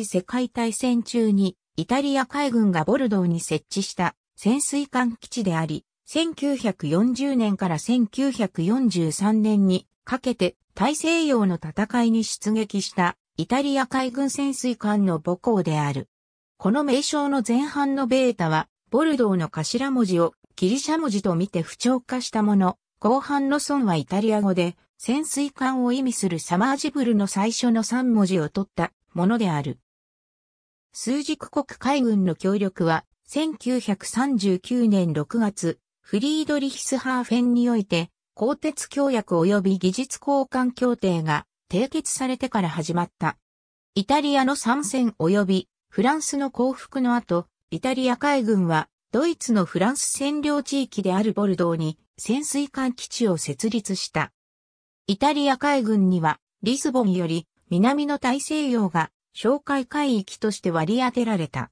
一世界大戦中にイタリア海軍がボルドーに設置した潜水艦基地であり、1940年から1943年にかけて大西洋の戦いに出撃したイタリア海軍潜水艦の母港である。この名称の前半のベータは、ボルドーの頭文字をギリシャ文字と見て不調化したもの、後半の損はイタリア語で、潜水艦を意味するサマージブルの最初の3文字を取ったものである。数軸国海軍の協力は、1939年6月、フリードリヒスハーフェンにおいて、鋼鉄協約及び技術交換協定が締結されてから始まった。イタリアの参戦及びフランスの降伏の後、イタリア海軍はドイツのフランス占領地域であるボルドーに潜水艦基地を設立した。イタリア海軍にはリスボンより南の大西洋が紹介海域として割り当てられた。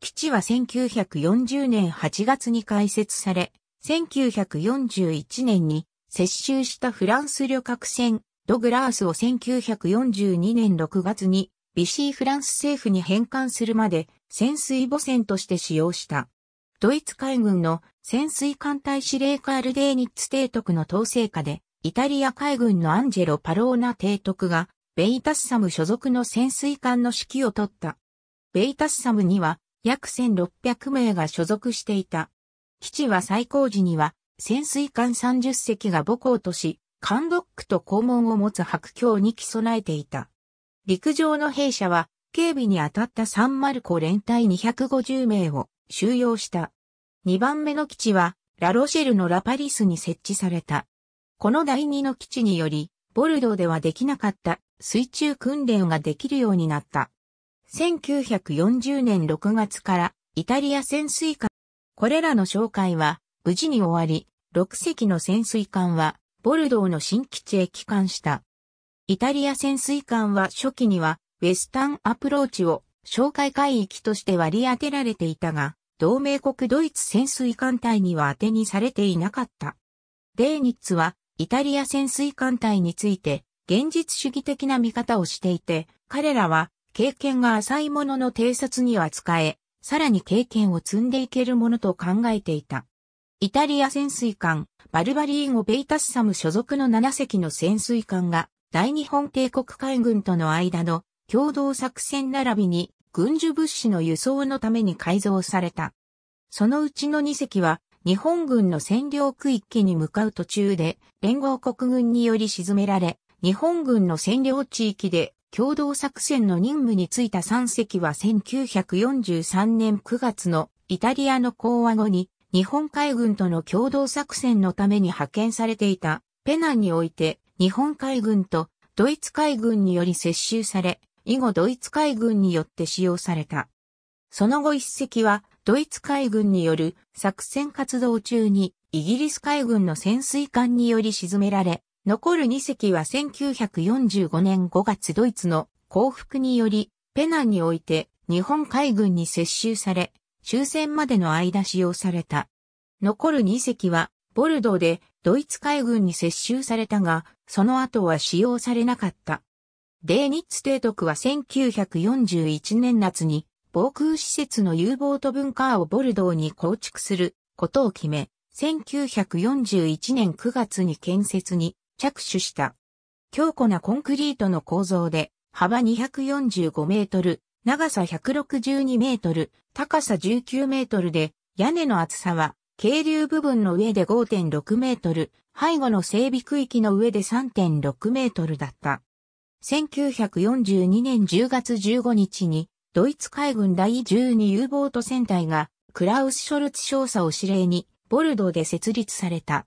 基地は1940年8月に開設され、1941年に接収したフランス旅客船ドグラースを1942年6月にビシーフランス政府に返還するまで潜水母船として使用した。ドイツ海軍の潜水艦隊司令カール・デーニッツ提督の統制下で、イタリア海軍のアンジェロ・パローナ提督がベイタッサム所属の潜水艦の指揮を取った。ベイタッサムには約1600名が所属していた。基地は最高時には潜水艦30隻が母港とし、艦ドックと肛門を持つ白鏡に着備えていた。陸上の兵舎は警備に当たったサンマルコ連隊250名を収容した。2番目の基地はラロシェルのラパリスに設置された。この第2の基地により、ボルドーではできなかった水中訓練ができるようになった。1940年6月からイタリア潜水艦。これらの紹介は無事に終わり、6隻の潜水艦はボルドーの新基地へ帰還した。イタリア潜水艦は初期にはウェスタンアプローチを紹介海域として割り当てられていたが、同盟国ドイツ潜水艦隊には当てにされていなかった。デーニッツはイタリア潜水艦隊について現実主義的な見方をしていて、彼らは経験が浅いものの偵察には使え、さらに経験を積んでいけるものと考えていた。イタリア潜水艦、バルバリーゴ・ベイタッサム所属の7隻の潜水艦が、大日本帝国海軍との間の共同作戦並びに軍需物資の輸送のために改造された。そのうちの2隻は、日本軍の占領区域に向かう途中で、連合国軍により沈められ、日本軍の占領地域で共同作戦の任務に就いた3隻は1943年9月のイタリアの講和後に日本海軍との共同作戦のために派遣されていたペナンにおいて日本海軍とドイツ海軍により接収され、以後ドイツ海軍によって使用された。その後一隻はドイツ海軍による作戦活動中にイギリス海軍の潜水艦により沈められ、残る2隻は1945年5月ドイツの降伏により、ペナンにおいて日本海軍に接収され、終戦までの間使用された。残る2隻は、ボルドーでドイツ海軍に接収されたが、その後は使用されなかった。デーニッツ提督は1941年夏に防空施設の U ボート文化をボルドーに構築することを決め、1941年9月に建設に着手した。強固なコンクリートの構造で、幅245メートル、長さ162メートル、高さ19メートルで、屋根の厚さは、渓流部分の上で5.6メートル、背後の整備区域の上で3.6メートルだった。1942年10月15日に、ドイツ海軍第12 U ボート船隊が、クラウス・ショルツ少佐を指令に、ボルドーで設立された。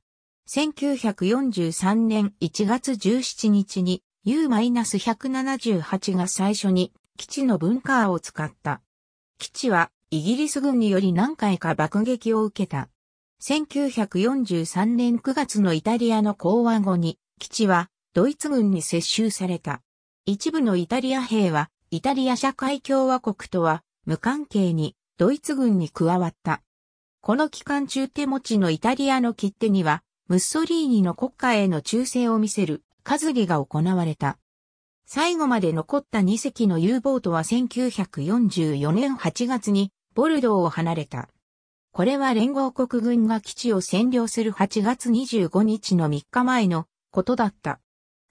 1943年1月17日に U-178 が最初に基地の文化を使った。基地はイギリス軍により何回か爆撃を受けた。1943年9月のイタリアの講和後に基地はドイツ軍に接収された。一部のイタリア兵はイタリア社会共和国とは無関係にドイツ軍に加わった。この期間中手持ちのイタリアの切手にはムッソリーニの国家への忠誠を見せる、活ぎが行われた。最後まで残った2隻の U ボートは1944年8月にボルドーを離れた。これは連合国軍が基地を占領する8月25日の3日前のことだった。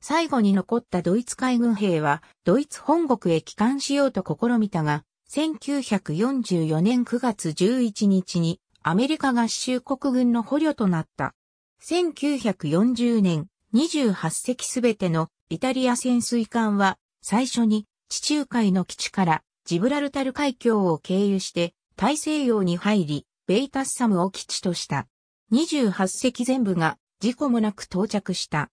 最後に残ったドイツ海軍兵はドイツ本国へ帰還しようと試みたが、1944年9月11日にアメリカ合衆国軍の捕虜となった。1940年、28隻すべてのイタリア潜水艦は最初に地中海の基地からジブラルタル海峡を経由して大西洋に入り、ベイタッサムを基地とした。28隻全部が事故もなく到着した。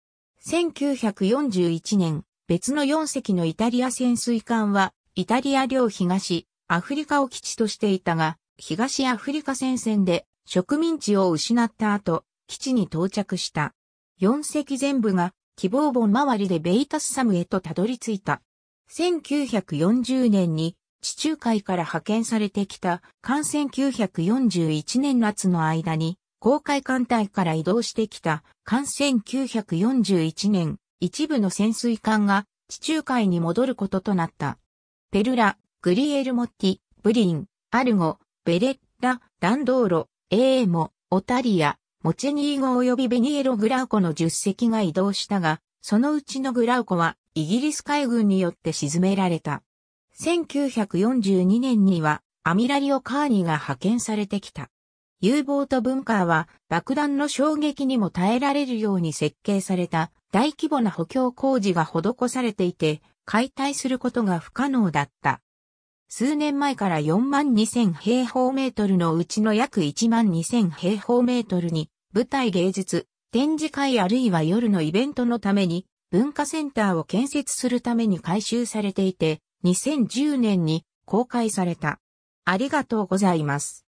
1941年、別の4隻のイタリア潜水艦はイタリア領東アフリカを基地としていたが、東アフリカ戦線で植民地を失った後、基地に到着した。4隻全部が希望本周りでベイタスサムへとたどり着いた。1940年に地中海から派遣されてきた艦船941年夏の間に公海艦隊から移動してきた艦船941年一部の潜水艦が地中海に戻ることとなった。ペルラ、グリエルモッティ、ブリン、アルゴ、ベレッラ、ダンドーロ、エーモ、オタリア、モチェニーゴ及びベニエロ・グラウコの10隻が移動したが、そのうちのグラウコはイギリス海軍によって沈められた。1942年にはアミラリオ・カーニが派遣されてきた。U ボートブンカーは爆弾の衝撃にも耐えられるように設計された大規模な補強工事が施されていて解体することが不可能だった。数年前から4万2000平方メートルのうちの約1万2000平方メートルに、舞台芸術、展示会あるいは夜のイベントのために、文化センターを建設するために改修されていて、2010年に公開された。ありがとうございます。